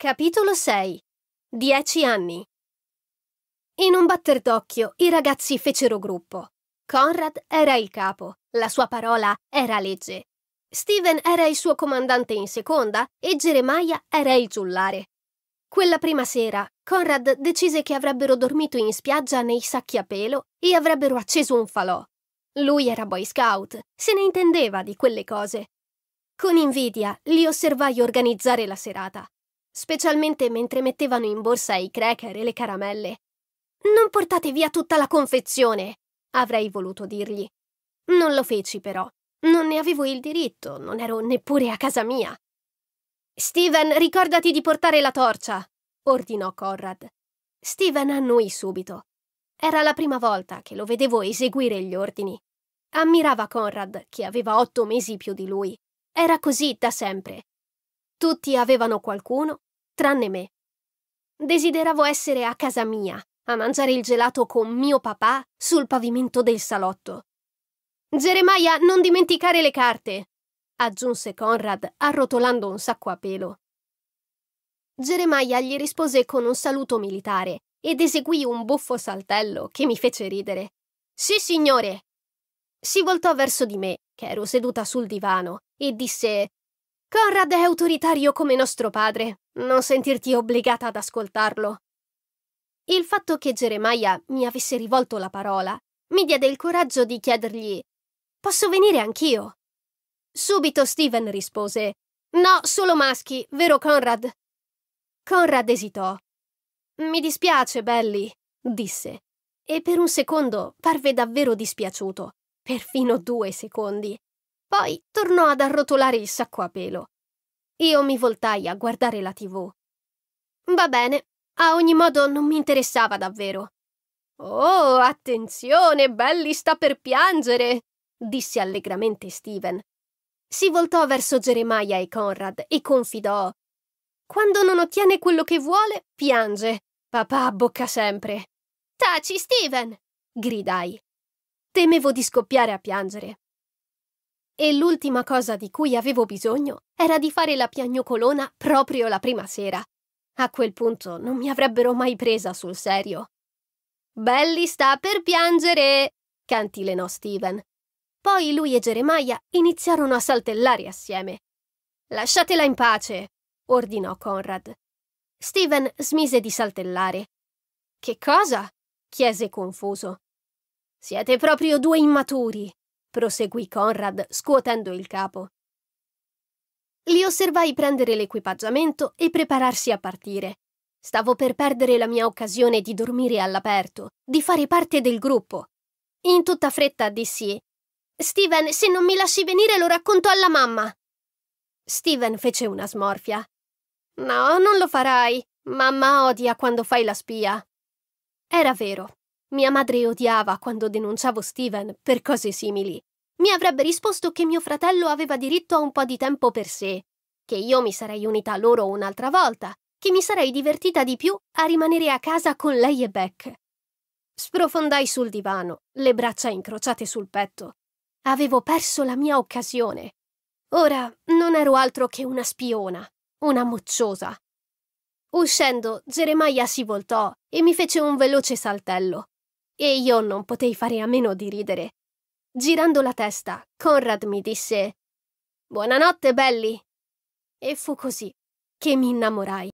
Capitolo 6 Dieci anni In un batter d'occhio i ragazzi fecero gruppo. Conrad era il capo, la sua parola era legge. Steven era il suo comandante in seconda e Jeremiah era il giullare. Quella prima sera, Conrad decise che avrebbero dormito in spiaggia nei sacchi a pelo e avrebbero acceso un falò. Lui era Boy Scout, se ne intendeva di quelle cose. Con invidia li osservai organizzare la serata specialmente mentre mettevano in borsa i cracker e le caramelle. Non portate via tutta la confezione, avrei voluto dirgli. Non lo feci però. Non ne avevo il diritto, non ero neppure a casa mia. Steven, ricordati di portare la torcia, ordinò Conrad. Steven annui subito. Era la prima volta che lo vedevo eseguire gli ordini. Ammirava Conrad, che aveva otto mesi più di lui. Era così da sempre, tutti avevano qualcuno, tranne me. Desideravo essere a casa mia, a mangiare il gelato con mio papà sul pavimento del salotto. Geremia, non dimenticare le carte! aggiunse Conrad, arrotolando un sacco a pelo. Geremia gli rispose con un saluto militare ed eseguì un buffo saltello che mi fece ridere. Sì, signore! Si voltò verso di me, che ero seduta sul divano, e disse Conrad è autoritario come nostro padre. Non sentirti obbligata ad ascoltarlo. Il fatto che Geremia mi avesse rivolto la parola mi diede il coraggio di chiedergli Posso venire anch'io? Subito Steven rispose No, solo maschi, vero Conrad? Conrad esitò. Mi dispiace, Belli, disse, e per un secondo parve davvero dispiaciuto, perfino due secondi. Poi tornò ad arrotolare il sacco a pelo. Io mi voltai a guardare la TV. Va bene, a ogni modo non mi interessava davvero. Oh, attenzione, Belli sta per piangere! disse allegramente Steven. Si voltò verso Jeremiah e Conrad e confidò. Quando non ottiene quello che vuole, piange. Papà abbocca sempre. Taci, Steven! gridai. Temevo di scoppiare a piangere e l'ultima cosa di cui avevo bisogno era di fare la piagnucolona proprio la prima sera. A quel punto non mi avrebbero mai presa sul serio. Belli sta per piangere! cantilenò Steven. Poi lui e Geremia iniziarono a saltellare assieme. Lasciatela in pace! ordinò Conrad. Steven smise di saltellare. Che cosa? chiese confuso. Siete proprio due immaturi, proseguì Conrad, scuotendo il capo. Li osservai prendere l'equipaggiamento e prepararsi a partire. Stavo per perdere la mia occasione di dormire all'aperto, di fare parte del gruppo. In tutta fretta dissi: Steven, se non mi lasci venire lo racconto alla mamma. Steven fece una smorfia. No, non lo farai. Mamma odia quando fai la spia. Era vero. Mia madre odiava quando denunciavo Steven per cose simili. Mi avrebbe risposto che mio fratello aveva diritto a un po' di tempo per sé, che io mi sarei unita a loro un'altra volta, che mi sarei divertita di più a rimanere a casa con lei e Beck. Sprofondai sul divano, le braccia incrociate sul petto. Avevo perso la mia occasione. Ora non ero altro che una spiona, una mocciosa. Uscendo, Geremia si voltò e mi fece un veloce saltello e io non potei fare a meno di ridere. Girando la testa, Conrad mi disse Buonanotte, belli! E fu così che mi innamorai.